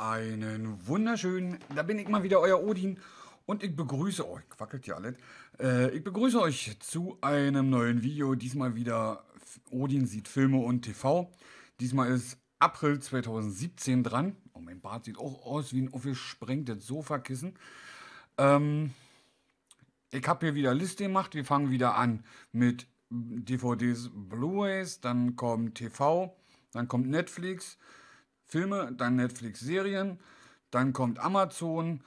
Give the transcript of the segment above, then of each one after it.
Einen wunderschönen, da bin ich mal wieder, euer Odin. Und ich begrüße euch, oh, quackelt ja alles, äh, ich begrüße euch zu einem neuen Video. Diesmal wieder Odin sieht Filme und TV. Diesmal ist April 2017 dran. Oh, mein Bart sieht auch aus wie ein aufgesprengtes Sofakissen. Ähm, ich habe hier wieder Liste gemacht. Wir fangen wieder an mit DVDs, Blu-rays, dann kommt TV, dann kommt Netflix, Filme, dann Netflix Serien, dann kommt Amazon,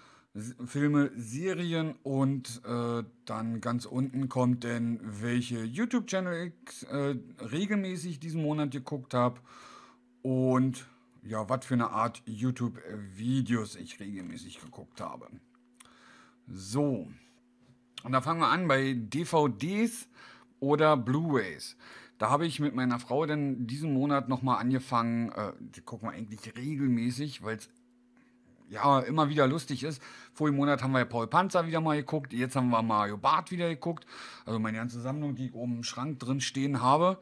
Filme, Serien und äh, dann ganz unten kommt denn, welche YouTube-Channel ich äh, regelmäßig diesen Monat geguckt habe und ja, was für eine Art YouTube-Videos ich regelmäßig geguckt habe. So, und da fangen wir an bei DVDs oder Blu-rays. Da habe ich mit meiner Frau dann diesen Monat nochmal angefangen, äh, gucken wir eigentlich regelmäßig, weil es ja immer wieder lustig ist. Vor dem Monat haben wir Paul Panzer wieder mal geguckt, jetzt haben wir Mario Barth wieder geguckt. Also meine ganze Sammlung, die ich oben im Schrank drin stehen habe.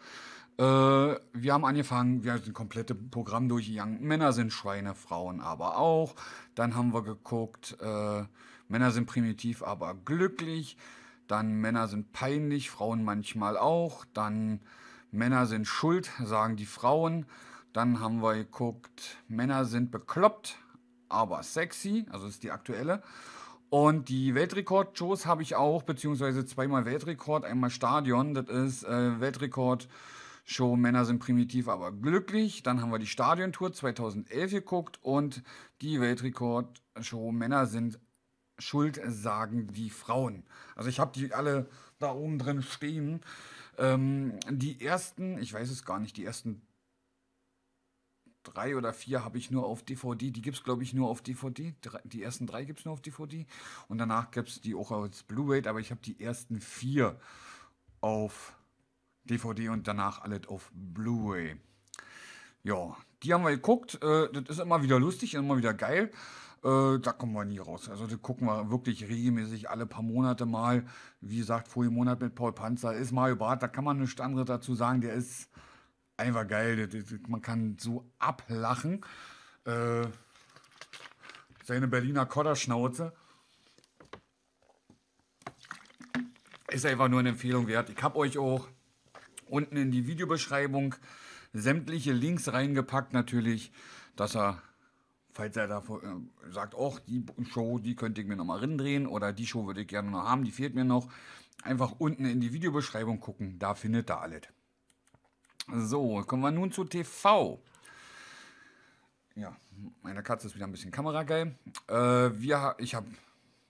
Äh, wir haben angefangen, wir haben das komplette Programm durchgegangen. Männer sind Schweine, Frauen aber auch. Dann haben wir geguckt, äh, Männer sind primitiv, aber glücklich. Dann Männer sind peinlich, Frauen manchmal auch. Dann Männer sind schuld, sagen die Frauen. Dann haben wir geguckt, Männer sind bekloppt, aber sexy, also ist die aktuelle. Und die Weltrekord-Shows habe ich auch, beziehungsweise zweimal Weltrekord, einmal Stadion, das ist äh, Weltrekord. Show Männer sind primitiv, aber glücklich. Dann haben wir die Stadiontour 2011 geguckt und die Weltrekord-Show Männer sind schuld, sagen die Frauen. Also ich habe die alle da oben drin stehen. Ähm, die ersten, ich weiß es gar nicht, die ersten drei oder vier habe ich nur auf DVD. Die gibt es, glaube ich, nur auf DVD. die ersten drei gibt es nur auf DVD. Und danach gibt es die auch als Blu-ray, aber ich habe die ersten vier auf DVD und danach alle auf Blu-ray. Ja, die haben wir geguckt. Äh, das ist immer wieder lustig, immer wieder geil. Äh, da kommen wir nie raus. Also das gucken wir wirklich regelmäßig alle paar Monate mal. Wie gesagt, vorige Monat mit Paul Panzer ist Mario Barth, da kann man eine anderes dazu sagen. Der ist einfach geil. Das, das, man kann so ablachen. Äh, seine Berliner Kodderschnauze. Ist einfach nur eine Empfehlung wert. Ich habe euch auch unten in die Videobeschreibung sämtliche Links reingepackt natürlich, dass er, falls er da äh, sagt, auch die Show, die könnte ich mir nochmal rindrehen oder die Show würde ich gerne noch haben, die fehlt mir noch, einfach unten in die Videobeschreibung gucken, da findet er alles. So, kommen wir nun zu TV. Ja, meine Katze ist wieder ein bisschen kamerageil. Äh, wir, ich habe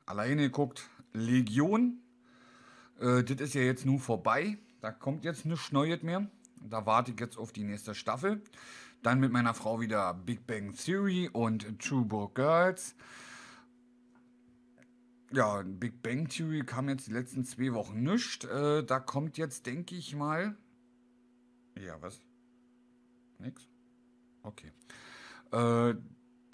alleine geguckt, Legion. Äh, das ist ja jetzt nun vorbei. Da kommt jetzt nichts Neues mehr. Da warte ich jetzt auf die nächste Staffel. Dann mit meiner Frau wieder Big Bang Theory und True Book Girls. Ja, Big Bang Theory kam jetzt die letzten zwei Wochen nicht. Äh, da kommt jetzt, denke ich mal. Ja, was? Nix? Okay. Äh,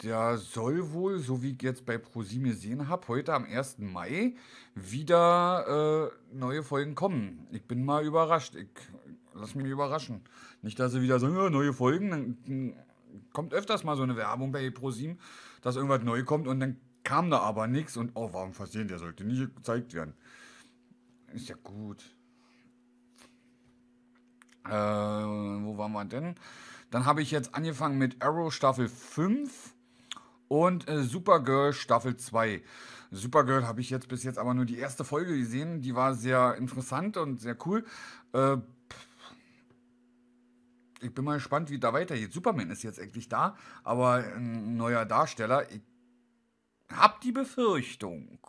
der soll wohl, so wie ich jetzt bei ProSieben gesehen habe, heute am 1. Mai wieder äh, neue Folgen kommen. Ich bin mal überrascht. Ich lass mich überraschen. Nicht, dass sie wieder so neue Folgen, dann kommt öfters mal so eine Werbung bei ProSieben, dass irgendwas neu kommt und dann kam da aber nichts und oh, warum versehen, der sollte nicht gezeigt werden. Ist ja gut. Äh, wo waren wir denn? Dann habe ich jetzt angefangen mit Arrow Staffel 5 und äh, Supergirl Staffel 2. Supergirl habe ich jetzt bis jetzt aber nur die erste Folge gesehen. Die war sehr interessant und sehr cool. Äh, ich bin mal gespannt, wie da weitergeht. Superman ist jetzt endlich da, aber ein neuer Darsteller. Ich hab die Befürchtung,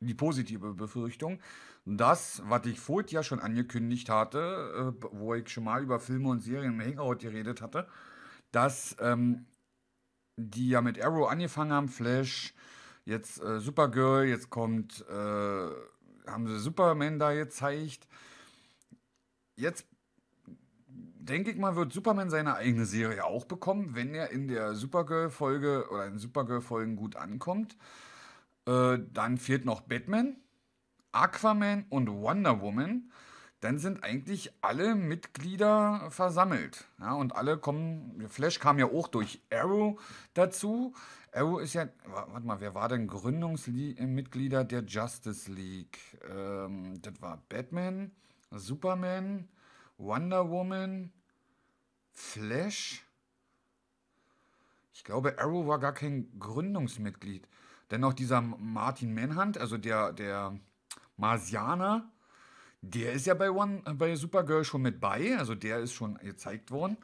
die positive Befürchtung, dass, was ich vorher ja schon angekündigt hatte, äh, wo ich schon mal über Filme und Serien im Hangout geredet hatte, dass ähm, die ja mit Arrow angefangen haben, Flash, jetzt äh, Supergirl, jetzt kommt, äh, haben sie Superman da gezeigt. Jetzt denke ich mal, wird Superman seine eigene Serie auch bekommen, wenn er in der Supergirl-Folge oder in Supergirl-Folgen gut ankommt. Äh, dann fehlt noch Batman, Aquaman und Wonder Woman. Dann sind eigentlich alle Mitglieder versammelt. Ja, und alle kommen. Flash kam ja auch durch Arrow dazu. Arrow ist ja. Warte mal, wer war denn Gründungsmitglieder der Justice League? Ähm, das war Batman, Superman, Wonder Woman, Flash. Ich glaube, Arrow war gar kein Gründungsmitglied. Dennoch dieser Martin Manhunt, also der, der Marsianer, der ist ja bei, One, äh, bei Supergirl schon mit bei. Also der ist schon gezeigt worden.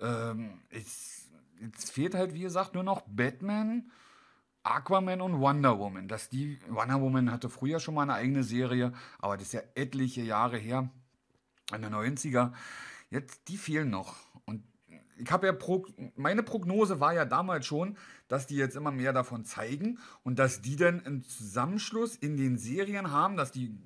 Ähm, es, jetzt fehlt halt, wie gesagt, nur noch Batman, Aquaman und Wonder Woman. Dass die, Wonder Woman hatte früher schon mal eine eigene Serie, aber das ist ja etliche Jahre her, in der 90er. Jetzt, die fehlen noch ich habe ja Pro, meine Prognose war ja damals schon, dass die jetzt immer mehr davon zeigen und dass die dann einen Zusammenschluss in den Serien haben, dass die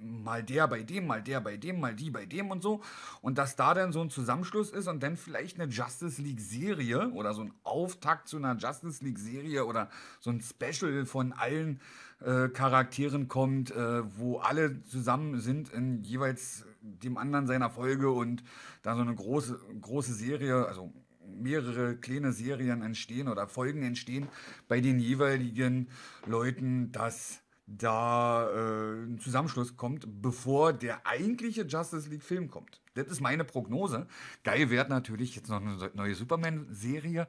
mal der bei dem, mal der bei dem, mal die bei dem und so und dass da dann so ein Zusammenschluss ist und dann vielleicht eine Justice League Serie oder so ein Auftakt zu einer Justice League Serie oder so ein Special von allen äh, Charakteren kommt, äh, wo alle zusammen sind in jeweils dem anderen seiner Folge und da so eine große, große Serie, also mehrere kleine Serien entstehen oder Folgen entstehen bei den jeweiligen Leuten, dass da äh, ein Zusammenschluss kommt, bevor der eigentliche Justice League Film kommt. Das ist meine Prognose. Geil wäre natürlich jetzt noch eine neue Superman-Serie,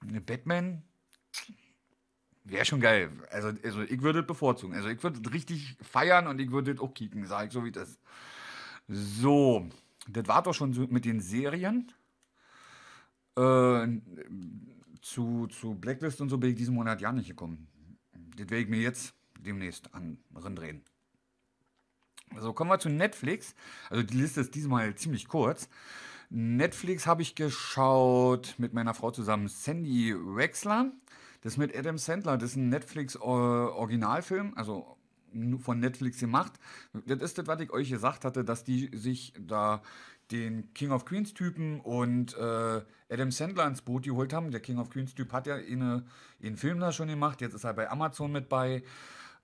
eine Batman. Wäre schon geil. Also, also ich würde es bevorzugen. Also ich würde es richtig feiern und ich würde es auch kicken, sage ich so wie das. ist. So, das war doch schon so mit den Serien. Äh, zu, zu Blacklist und so bin ich diesen Monat ja nicht gekommen. Das werde ich mir jetzt demnächst an drehen. So, also kommen wir zu Netflix. Also die Liste ist diesmal ziemlich kurz. Netflix habe ich geschaut mit meiner Frau zusammen Sandy Wexler. Das mit Adam Sandler, das ist ein Netflix-Originalfilm, äh, also von Netflix gemacht. Das ist das, was ich euch gesagt hatte, dass die sich da den King of Queens Typen und äh, Adam Sandler ins Boot geholt haben. Der King of Queens Typ hat ja eine, einen Film da schon gemacht. Jetzt ist er bei Amazon mit bei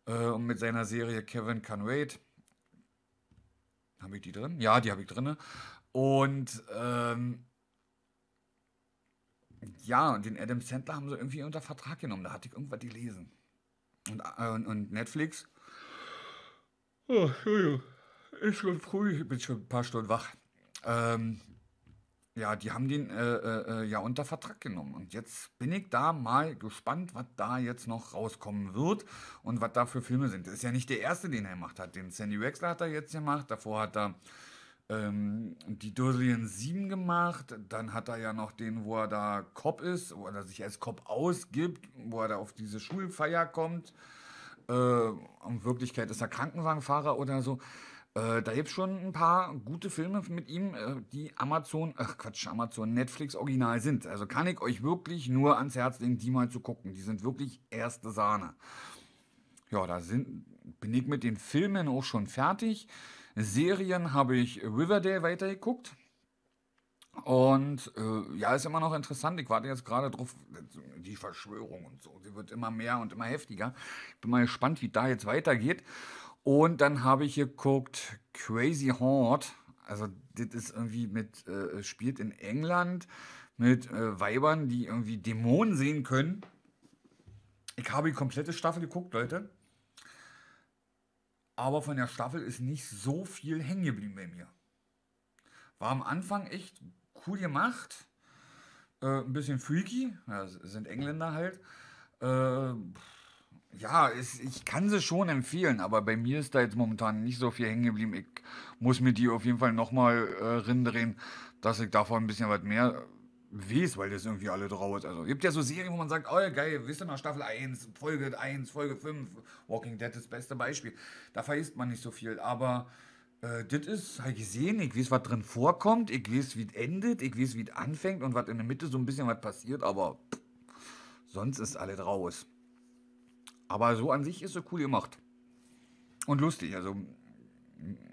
äh, mit seiner Serie Kevin Can Wait. Habe ich die drin? Ja, die habe ich drin. Und ähm, ja, und den Adam Sandler haben sie irgendwie unter Vertrag genommen. Da hatte ich irgendwas gelesen. Und, äh, und Netflix Oh, Entschuldigung. Ist schon früh, ich bin schon ein paar Stunden wach. Ähm, ja, die haben den äh, äh, äh, ja unter Vertrag genommen. Und jetzt bin ich da mal gespannt, was da jetzt noch rauskommen wird und was da für Filme sind. Das ist ja nicht der erste, den er gemacht hat. Den Sandy Wexler hat er jetzt gemacht. Davor hat er ähm, die Durslien 7 gemacht. Dann hat er ja noch den, wo er da Cop ist, wo er sich als Cop ausgibt, wo er da auf diese Schulfeier kommt äh, in Wirklichkeit ist er Krankenwagenfahrer oder so. Äh, da gibt es schon ein paar gute Filme mit ihm, äh, die Amazon, ach Quatsch, Amazon, Netflix original sind. Also kann ich euch wirklich nur ans Herz legen, die mal zu gucken. Die sind wirklich erste Sahne. Ja, da sind, bin ich mit den Filmen auch schon fertig. Serien habe ich Riverdale weitergeguckt. Und äh, ja, ist immer noch interessant. Ich warte jetzt gerade drauf, die Verschwörung und so. die wird immer mehr und immer heftiger. Ich bin mal gespannt, wie da jetzt weitergeht. Und dann habe ich geguckt, Crazy Horde. Also, das ist irgendwie mit, äh, spielt in England mit äh, Weibern, die irgendwie Dämonen sehen können. Ich habe die komplette Staffel geguckt, Leute. Aber von der Staffel ist nicht so viel hängen geblieben bei mir. War am Anfang echt cool gemacht. Äh, ein bisschen freaky, ja, sind Engländer halt. Äh, ja, ist, ich kann sie schon empfehlen, aber bei mir ist da jetzt momentan nicht so viel hängen geblieben. Ich muss mir die auf jeden Fall nochmal äh, rindrehen, dass ich davon ein bisschen was mehr weiß, weil das irgendwie alle drauf ist. Also gibt ja so Serien, wo man sagt, oh geil, wisst ihr noch, Staffel 1, Folge 1, Folge 5, Walking Dead ist das beste Beispiel. Da vergisst man nicht so viel, aber äh, das ist habe ich gesehen, ich weiß, was drin vorkommt, ich weiß, wie es endet, ich weiß, wie es anfängt und was in der Mitte so ein bisschen was passiert, aber pff, sonst ist alles raus. Aber so an sich ist so cool gemacht. Und lustig, also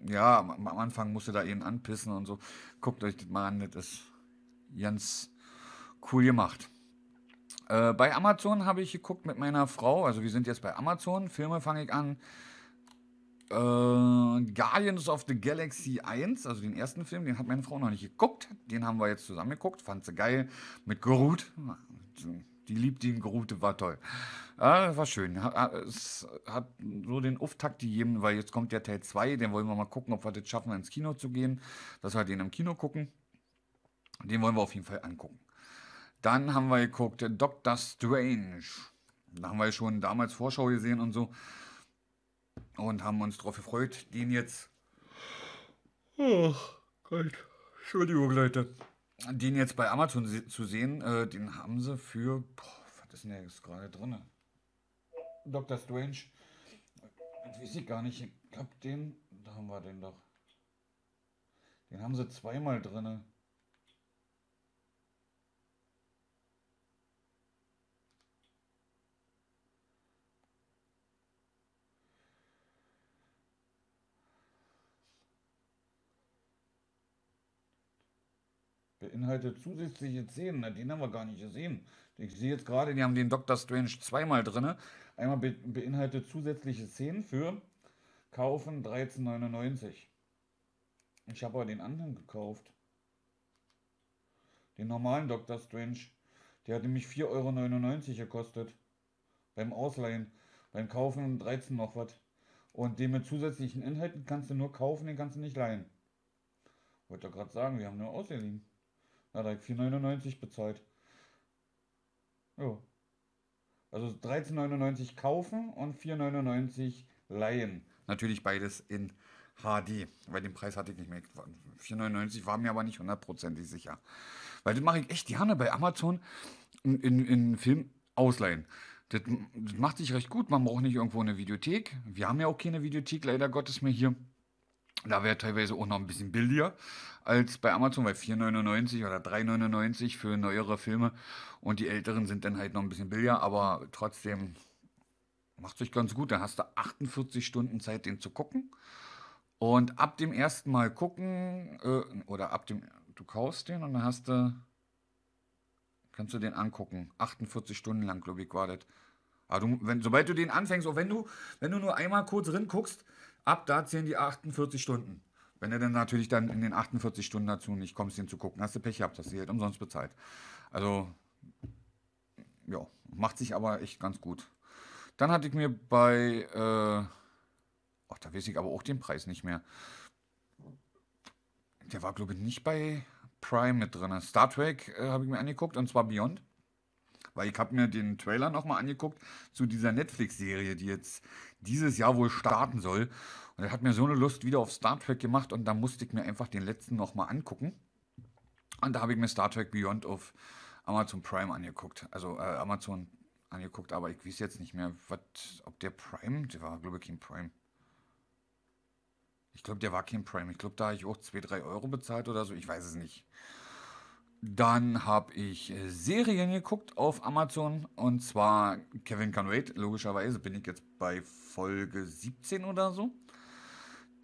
ja, am Anfang musste da eben anpissen und so. Guckt euch das mal an, das ist ganz cool gemacht. Äh, bei Amazon habe ich geguckt mit meiner Frau, also wir sind jetzt bei Amazon, Filme fange ich an. Äh, Guardians of the Galaxy 1, also den ersten Film, den hat meine Frau noch nicht geguckt. Den haben wir jetzt zusammen geguckt, fand sie geil. Mit Groot. Die liebt ihn, Groot, war toll. Äh, war schön. Hat, es hat so den Auftakt gegeben, weil jetzt kommt der Teil 2, den wollen wir mal gucken, ob wir das schaffen, ins Kino zu gehen. Dass wir den im Kino gucken. Den wollen wir auf jeden Fall angucken. Dann haben wir geguckt Doctor Strange. Da haben wir schon damals Vorschau gesehen und so und haben uns darauf gefreut, den jetzt. Ach, Gott. Entschuldigung, Leute. Den jetzt bei Amazon se zu sehen, äh, den haben sie für. Boah, was ist denn der jetzt gerade drin? Dr. Strange. Das weiß ich gar nicht. Ich hab den. Da haben wir den doch. Den haben sie zweimal drinne. beinhaltet zusätzliche Szenen. Na, den haben wir gar nicht gesehen. Ich sehe jetzt gerade, die haben den Doctor Strange zweimal drin. Einmal be beinhaltet zusätzliche Szenen für kaufen 13,99. Ich habe aber den anderen gekauft. Den normalen Doctor Strange. Der hat nämlich 4,99 Euro gekostet. Beim Ausleihen. Beim Kaufen 13 noch was. Und den mit zusätzlichen Inhalten kannst du nur kaufen, den kannst du nicht leihen. Wollte gerade sagen, wir haben nur ausgeliehen. Hat er 4,99 bezahlt. Jo. Also 13,99 kaufen und 4,99 leihen. Natürlich beides in HD, weil den Preis hatte ich nicht mehr. 4,99 war mir aber nicht hundertprozentig sicher. Weil das mache ich echt gerne bei Amazon in, in, in Film ausleihen. Das, das, macht sich recht gut. Man braucht nicht irgendwo eine Videothek. Wir haben ja auch keine Videothek, leider Gottes, mehr hier. Da wäre teilweise auch noch ein bisschen billiger als bei Amazon, bei 4,99 oder 3,99 für neuere Filme und die älteren sind dann halt noch ein bisschen billiger, aber trotzdem macht sich ganz gut. Da hast du 48 Stunden Zeit, den zu gucken. Und ab dem ersten Mal gucken, äh, oder ab dem, du kaufst den und dann hast du, kannst du den angucken. 48 Stunden lang, glaube ich, war das. Aber ah, du, wenn, sobald du den anfängst, auch oh, wenn du, wenn du nur einmal kurz rin guckst, ab da zählen die 48 Stunden. Wenn du dann natürlich dann in den 48 Stunden dazu nicht kommst, den zu gucken, hast du Pech gehabt, hast du halt umsonst bezahlt. Also, ja, macht sich aber echt ganz gut. Dann hatte ich mir bei, äh, ach, da weiß ich aber auch den Preis nicht mehr. Der war, glaube ich, nicht bei Prime mit drin. Star Trek äh, habe ich mir angeguckt und zwar Beyond. Weil ich habe mir den Trailer nochmal angeguckt zu dieser Netflix-Serie, die jetzt dieses Jahr wohl starten soll. Und das hat mir so eine Lust wieder auf Star Trek gemacht und da musste ich mir einfach den letzten nochmal angucken. Und da habe ich mir Star Trek Beyond auf Amazon Prime angeguckt. Also äh, Amazon angeguckt, aber ich weiß jetzt nicht mehr, was, ob der Prime, der war, glaube ich, kein Prime. Ich glaube, der war kein Prime. Ich glaube, da habe ich auch 2, 3 Euro bezahlt oder so. Ich weiß es nicht. Dann habe ich äh, Serien geguckt auf Amazon und zwar Kevin Can Wait. Logischerweise bin ich jetzt bei Folge 17 oder so.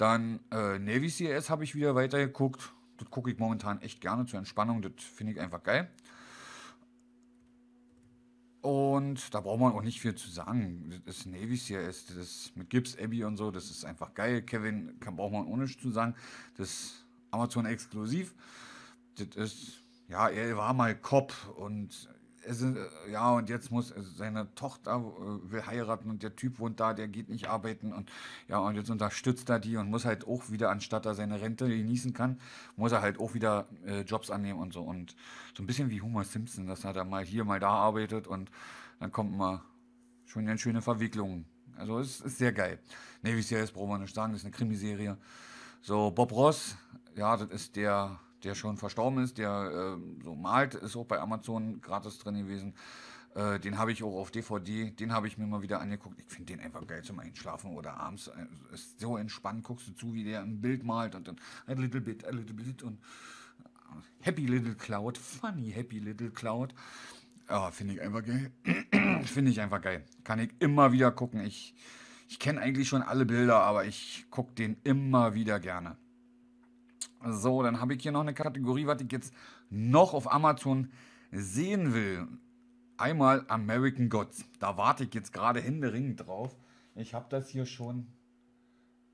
Dann äh, Navy CS habe ich wieder weitergeguckt. Das gucke ich momentan echt gerne zur Entspannung. Das finde ich einfach geil. Und da braucht man auch nicht viel zu sagen. Das ist Navy CS, das ist mit Gibbs, Abby und so, das ist einfach geil. Kevin kann, braucht man ohne zu sagen. Das ist Amazon exklusiv. Das ist, ja, er war mal Cop und es äh, ja, und jetzt muss äh, seine Tochter äh, will heiraten und der Typ wohnt da, der geht nicht arbeiten und ja, und jetzt unterstützt er die und muss halt auch wieder, anstatt er seine Rente genießen kann, muss er halt auch wieder äh, Jobs annehmen und so. Und so ein bisschen wie Homer Simpson, dass er da mal hier, mal da arbeitet und dann kommt mal schon ganz schöne Verwicklungen. Also es ist, ist sehr geil. Navy Series brauchen wir nicht sagen, das ist eine Krimiserie. So, Bob Ross, ja, das ist der der schon verstorben ist, der äh, so malt, ist auch bei Amazon gratis drin gewesen. Äh, den habe ich auch auf DVD, den habe ich mir mal wieder angeguckt. Ich finde den einfach geil zum Einschlafen oder abends. Äh, ist so entspannt, guckst du zu, wie der ein Bild malt und dann ein little bit, a little bit und äh, happy little cloud, funny happy little cloud. Ja, finde ich einfach geil. finde ich einfach geil. Kann ich immer wieder gucken. Ich, ich kenne eigentlich schon alle Bilder, aber ich gucke den immer wieder gerne. So, dann habe ich hier noch eine Kategorie, was ich jetzt noch auf Amazon sehen will. Einmal American Gods. Da warte ich jetzt gerade händeringend drauf. Ich habe das hier schon,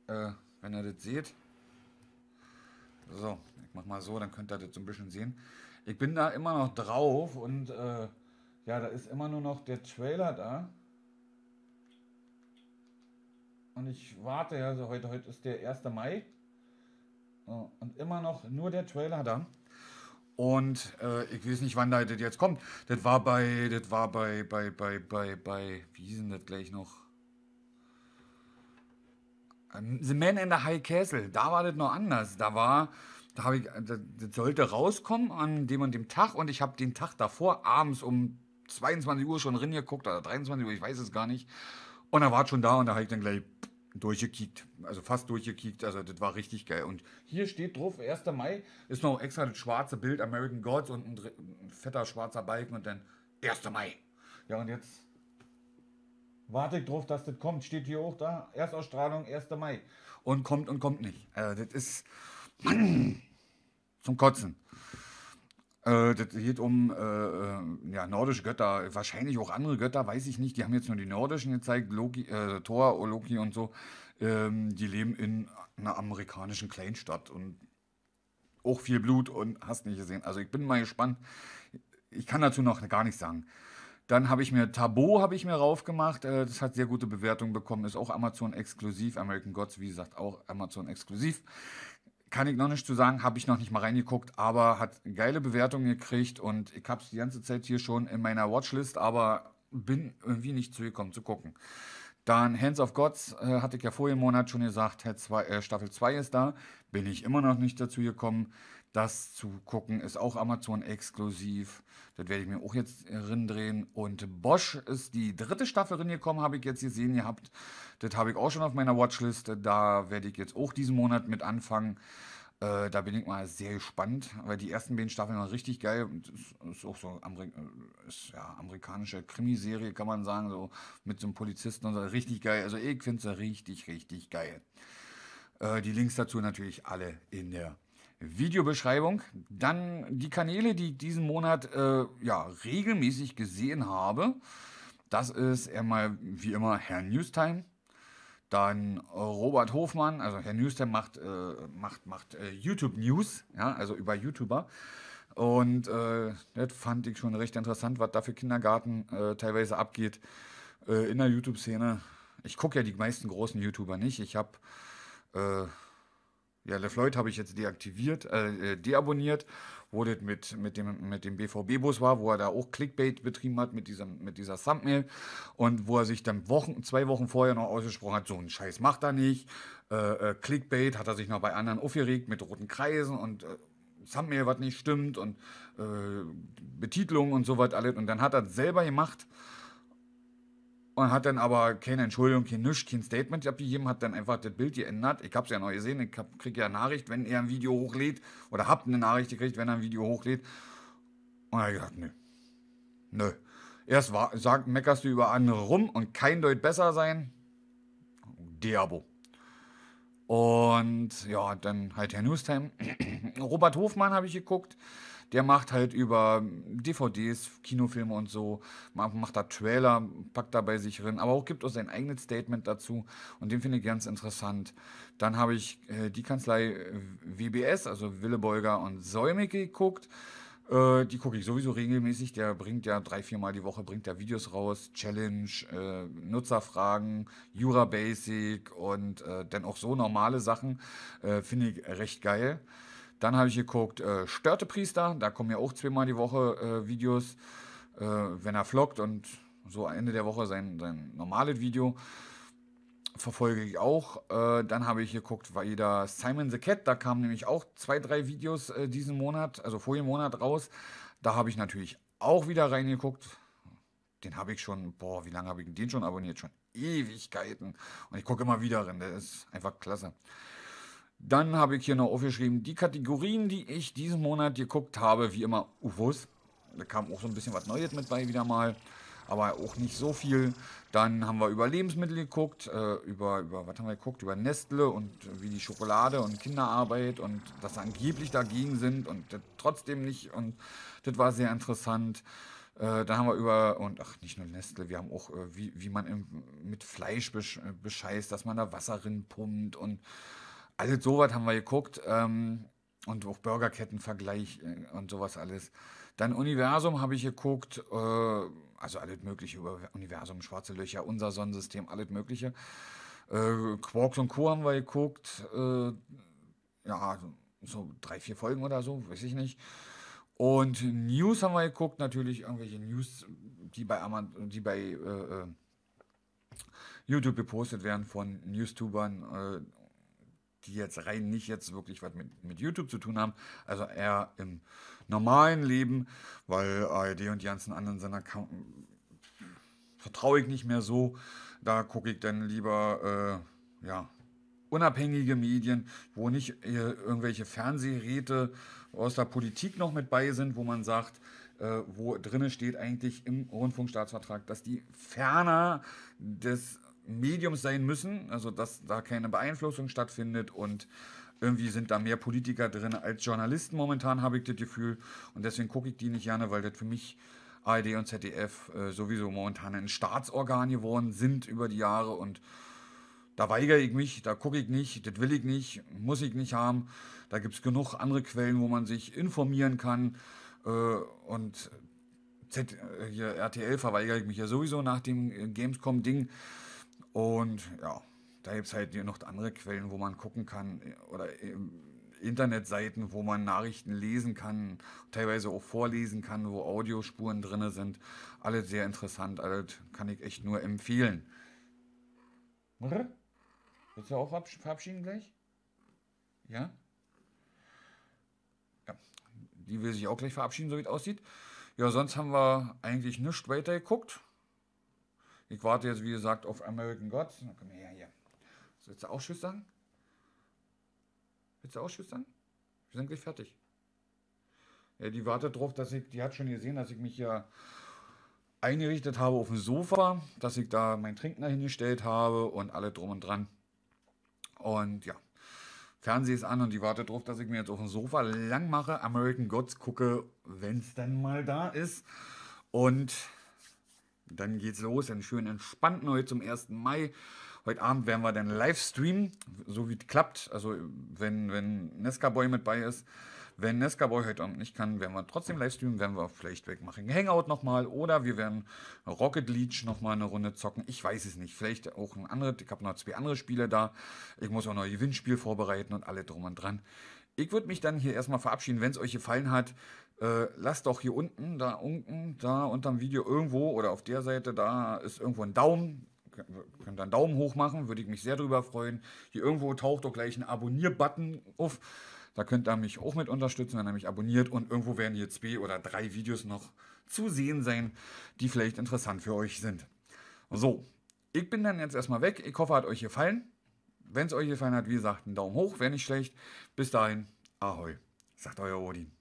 äh, wenn ihr das seht. So, ich mach mal so, dann könnt ihr das so ein bisschen sehen. Ich bin da immer noch drauf und äh, ja, da ist immer nur noch der Trailer da. Und ich warte also heute, heute ist der 1. Mai. Äh, und immer noch nur der Trailer da. Und äh, ich weiß nicht, wann da das jetzt kommt. Das war bei, das war bei, bei, bei, bei, bei, wie hieß denn das gleich noch? Ähm, the Man in the High Castle, da war das noch anders. Da war, da habe ich, das, sollte rauskommen an dem und dem Tag und ich habe den Tag davor abends um 22 Uhr schon ringeguckt oder 23 Uhr, ich weiß es gar nicht. Und er war schon da und da habe ich dann gleich durchgekickt, also fast durchgekickt, also das war richtig geil. Und hier steht drauf, 1. Mai ist noch extra das schwarze Bild American Gods und ein fetter schwarzer Balken und dann 1. Mai. Ja, und jetzt warte ich drauf, dass das kommt. Steht hier auch da, Erstausstrahlung 1. Mai. Und kommt und kommt nicht. Also das ist Mann, zum Kotzen. Äh, das geht um äh, äh, ja, nordische Götter, wahrscheinlich auch andere Götter, weiß ich nicht. Die haben jetzt nur die nordischen gezeigt, Loki, äh, Thor, oh, Loki und so. Ähm, die leben in einer amerikanischen Kleinstadt und auch viel Blut und hast nicht gesehen. Also ich bin mal gespannt. Ich kann dazu noch gar nichts sagen. Dann habe ich mir Tabo habe ich mir raufgemacht. Äh, das hat sehr gute Bewertungen bekommen. Ist auch Amazon exklusiv. American Gods, wie gesagt, auch Amazon exklusiv kann ich noch nicht zu sagen, habe ich noch nicht mal reingeguckt, aber hat geile Bewertungen gekriegt und ich habe es die ganze Zeit hier schon in meiner Watchlist, aber bin irgendwie nicht zugekommen zu gucken. Dann Hands of Gods, äh, hatte ich ja vorigen Monat schon gesagt, zwei, äh, Staffel 2 ist da. Bin ich immer noch nicht dazu gekommen, das zu gucken. Ist auch Amazon exklusiv. Das werde ich mir auch jetzt äh, rindrehen. Und Bosch ist die dritte Staffel gekommen, habe ich jetzt gesehen gehabt. Das habe ich auch schon auf meiner Watchlist. Da werde ich jetzt auch diesen Monat mit anfangen. Äh, da bin ich mal sehr gespannt, weil die ersten beiden Staffeln waren richtig geil und ist, ist auch so Ameri äh, ist, ja, amerikanische Krimiserie, kann man sagen, so mit so einem Polizisten und so, richtig geil. Also ich finde es richtig, richtig geil. Äh, die Links dazu natürlich alle in der Videobeschreibung. Dann die Kanäle, die ich diesen Monat äh, ja, regelmäßig gesehen habe. Das ist einmal wie immer Herr Newstime dann äh, Robert Hofmann, also Herr Newstem macht, äh, macht, macht äh, YouTube News, ja, also über YouTuber. Und äh, das fand ich schon recht interessant, was da für Kindergarten äh, teilweise abgeht äh, in der YouTube-Szene. Ich gucke ja die meisten großen YouTuber nicht. Ich habe ja, LeFloid habe ich jetzt deaktiviert, äh, äh, deabonniert, wo das mit, mit dem, mit dem BVB-Bus war, wo er da auch Clickbait betrieben hat mit, diesem, mit dieser Thumbnail und wo er sich dann Wochen, zwei Wochen vorher noch ausgesprochen hat, so einen Scheiß macht er nicht. Äh, äh, Clickbait hat er sich noch bei anderen aufgeregt mit roten Kreisen und äh, Thumbnail, was nicht stimmt und äh, Betitlung und so weiter alles. Und dann hat er selber gemacht und hat dann aber keine Entschuldigung, kein Nisch, kein Statement abgegeben, hat dann einfach das Bild geändert. Ich habe es ja noch gesehen, ich kriege ja eine Nachricht, wenn er ein Video hochlädt. Oder hab eine Nachricht gekriegt, wenn er ein Video hochlädt. Und er hat gesagt, nö. Nö. Erst war, sag, meckerst du über andere rum und kein Deut besser sein. Diabo. Und ja, dann halt Herr Newstime. Robert Hofmann habe ich geguckt. Der macht halt über DVDs, Kinofilme und so, macht da Trailer, packt da bei sich rein, aber auch gibt auch sein eigenes Statement dazu und den finde ich ganz interessant. Dann habe ich äh, die Kanzlei äh, WBS, also Willebeuger und Säumicke geguckt. Äh, die gucke ich sowieso regelmäßig. Der bringt ja drei, viermal die Woche bringt der Videos raus, Challenge, äh, Nutzerfragen, Jura Basic und äh, dann auch so normale Sachen. Äh, finde ich recht geil. Dann habe ich geguckt, äh, Störtepriester, da kommen ja auch zweimal die Woche äh, Videos, äh, wenn er vloggt und so Ende der Woche sein, sein normales Video verfolge ich auch. Äh, dann habe ich geguckt, war jeder Simon the Cat, da kamen nämlich auch zwei, drei Videos äh, diesen Monat, also vor dem Monat raus. Da habe ich natürlich auch wieder reingeguckt. Den habe ich schon, boah, wie lange habe ich den schon abonniert? Schon Ewigkeiten. Und ich gucke immer wieder rein, der ist einfach klasse. Dann habe ich hier noch aufgeschrieben, die Kategorien, die ich diesen Monat geguckt habe, wie immer UFOs. Da kam auch so ein bisschen was Neues mit bei wieder mal, aber auch nicht so viel. Dann haben wir über Lebensmittel geguckt, äh, über, über, was haben wir geguckt? Über Nestle und wie die Schokolade und Kinderarbeit und dass sie angeblich dagegen sind und trotzdem nicht. Und das war sehr interessant. Äh, dann haben wir über, und ach, nicht nur Nestle, wir haben auch, äh, wie, wie man im, mit Fleisch besch, bescheißt, dass man da Wasser rinpumpt und also sowas haben wir geguckt ähm, und auch Burgerkettenvergleich äh, und sowas alles. Dann Universum habe ich geguckt, äh, also alles Mögliche über Universum, schwarze Löcher, unser Sonnensystem, alles Mögliche. Äh, Quarks und Co. haben wir geguckt, äh, ja, so drei, vier Folgen oder so, weiß ich nicht. Und News haben wir geguckt, natürlich irgendwelche News, die bei, Amant, die bei äh, äh, YouTube gepostet werden von Newstubern äh, die jetzt rein nicht jetzt wirklich was mit, mit YouTube zu tun haben. Also eher im normalen Leben, weil ARD und die ganzen anderen Sender kann, vertraue ich nicht mehr so. Da gucke ich dann lieber, äh, ja, unabhängige Medien, wo nicht äh, irgendwelche Fernsehräte aus der Politik noch mit bei sind, wo man sagt, äh, wo drinne steht eigentlich im Rundfunkstaatsvertrag, dass die ferner des Mediums sein müssen, also dass da keine Beeinflussung stattfindet und irgendwie sind da mehr Politiker drin als Journalisten momentan, habe ich das Gefühl. Und deswegen gucke ich die nicht gerne, weil das für mich ARD und ZDF äh, sowieso momentan ein Staatsorgan geworden sind über die Jahre und da weigere ich mich, da gucke ich nicht, das will ich nicht, muss ich nicht haben. Da gibt es genug andere Quellen, wo man sich informieren kann. Äh, und Z, äh, RTL verweigere ich mich ja sowieso nach dem äh, Gamescom-Ding. Und ja, da gibt es halt noch andere Quellen, wo man gucken kann oder Internetseiten, wo man Nachrichten lesen kann, teilweise auch vorlesen kann, wo Audiospuren drin sind. Alles sehr interessant, alles kann ich echt nur empfehlen. Willst du auch verabschieden gleich? Ja? Ja, die will sich auch gleich verabschieden, so wie es aussieht. Ja, sonst haben wir eigentlich nichts weiter geguckt. Ich warte jetzt, wie gesagt, auf American Gods. Na, komm her, hier. Willst du auch Tschüss sagen? Willst du auch Tschüss sagen? Wir sind gleich fertig. Ja, die wartet drauf, dass ich, die hat schon gesehen, dass ich mich hier eingerichtet habe auf dem Sofa, dass ich da mein Trinken hingestellt habe und alle drum und dran. Und ja, Fernseh ist an und die wartet drauf, dass ich mir jetzt auf dem Sofa lang mache, American Gods gucke, wenn es dann mal da ist. Und dann geht's los, einen schönen entspannten heute zum 1. Mai. Heute Abend werden wir dann live streamen, so wie es klappt. Also wenn, wenn Nesca Boy mit bei ist. Wenn Nesca Boy heute Abend nicht kann, werden wir trotzdem live streamen, werden wir vielleicht wegmachen. Hangout nochmal oder wir werden Rocket Leech nochmal eine Runde zocken. Ich weiß es nicht. Vielleicht auch ein anderes. Ich habe noch zwei andere Spiele da. Ich muss auch noch ein Gewinnspiel vorbereiten und alle drum und dran. Ich würde mich dann hier erstmal verabschieden. Wenn es euch gefallen hat, äh, lass doch hier unten, da unten, da unterm Video irgendwo oder auf der Seite, da ist irgendwo ein Daumen. Könnt ihr einen Daumen hoch machen, würde ich mich sehr drüber freuen. Hier irgendwo taucht doch gleich ein Abonnier-Button auf. Da könnt ihr mich auch mit unterstützen, wenn ihr mich abonniert. Und irgendwo werden hier zwei oder drei Videos noch zu sehen sein, die vielleicht interessant für euch sind. So, ich bin dann jetzt erstmal weg. Ich hoffe, hat euch gefallen. Wenn es euch gefallen hat, wie gesagt, einen Daumen hoch, wäre nicht schlecht. Bis dahin, ahoi, sagt euer Odin.